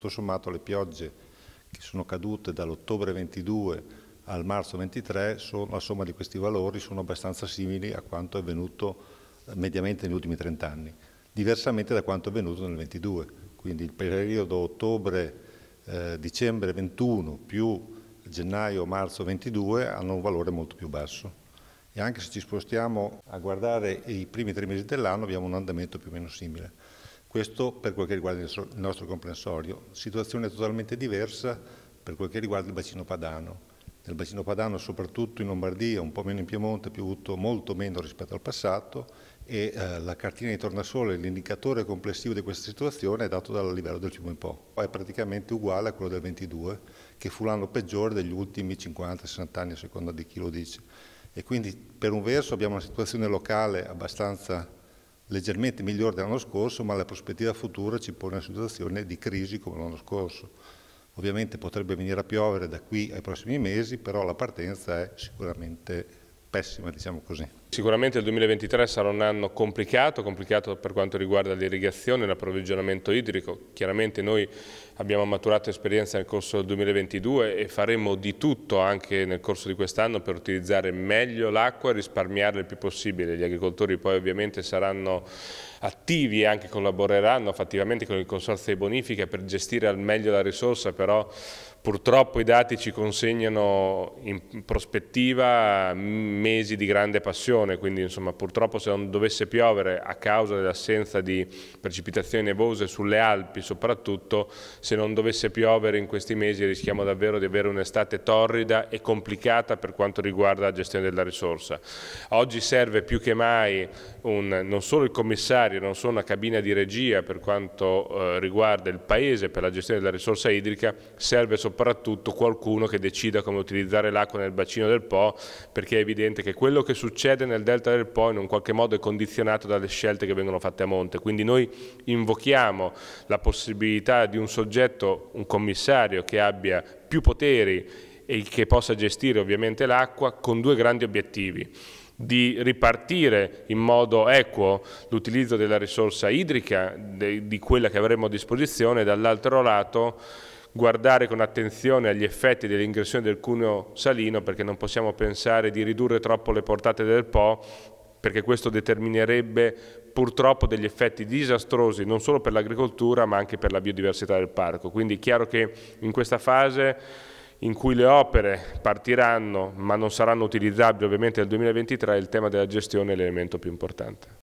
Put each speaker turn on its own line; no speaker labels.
Tutto sommato le piogge che sono cadute dall'ottobre 22 al marzo 23, sono, la somma di questi valori sono abbastanza simili a quanto è avvenuto eh, mediamente negli ultimi 30 anni, diversamente da quanto è avvenuto nel 22. Quindi il periodo ottobre-dicembre eh, 21 più gennaio-marzo 22 hanno un valore molto più basso. E anche se ci spostiamo a guardare i primi tre mesi dell'anno abbiamo un andamento più o meno simile. Questo per quel che riguarda il nostro comprensorio. Situazione totalmente diversa per quel che riguarda il bacino padano. Nel bacino padano, soprattutto in Lombardia, un po' meno in Piemonte, è piovuto molto meno rispetto al passato e eh, la cartina di tornasole, l'indicatore complessivo di questa situazione è dato dal livello del fiume Po. È praticamente uguale a quello del 22, che fu l'anno peggiore degli ultimi 50-60 anni, a seconda di chi lo dice. E quindi per un verso abbiamo una situazione locale abbastanza leggermente migliore dell'anno scorso, ma la prospettiva futura ci pone in una situazione di crisi come l'anno scorso. Ovviamente potrebbe venire a piovere da qui ai prossimi mesi, però la partenza è sicuramente pessima, diciamo così.
Sicuramente il 2023 sarà un anno complicato, complicato per quanto riguarda l'irrigazione e l'approvvigionamento idrico. Chiaramente noi abbiamo maturato esperienza nel corso del 2022 e faremo di tutto anche nel corso di quest'anno per utilizzare meglio l'acqua e risparmiarla il più possibile. Gli agricoltori poi ovviamente saranno attivi e anche collaboreranno fattivamente con il Consorzio di Bonifica per gestire al meglio la risorsa, però purtroppo i dati ci consegnano in prospettiva mesi di grande passione precipitazione, quindi insomma, purtroppo se non dovesse piovere a causa dell'assenza di precipitazioni nevose sulle Alpi soprattutto, se non dovesse piovere in questi mesi rischiamo davvero di avere un'estate torrida e complicata per quanto riguarda la gestione della risorsa. Oggi serve più che mai un, non solo il commissario, non solo una cabina di regia per quanto eh, riguarda il Paese per la gestione della risorsa idrica, serve soprattutto qualcuno che decida come utilizzare l'acqua nel bacino del Po perché è evidente che quello che succede nel delta del Po in un qualche modo è condizionato dalle scelte che vengono fatte a monte, quindi noi invochiamo la possibilità di un soggetto, un commissario che abbia più poteri e che possa gestire ovviamente l'acqua con due grandi obiettivi di ripartire in modo equo l'utilizzo della risorsa idrica, di quella che avremo a disposizione, dall'altro lato guardare con attenzione agli effetti dell'ingressione del cuneo salino perché non possiamo pensare di ridurre troppo le portate del Po perché questo determinerebbe purtroppo degli effetti disastrosi non solo per l'agricoltura ma anche per la biodiversità del parco. Quindi è chiaro che in questa fase in cui le opere partiranno ma non saranno utilizzabili ovviamente nel 2023 il tema della gestione è l'elemento più importante.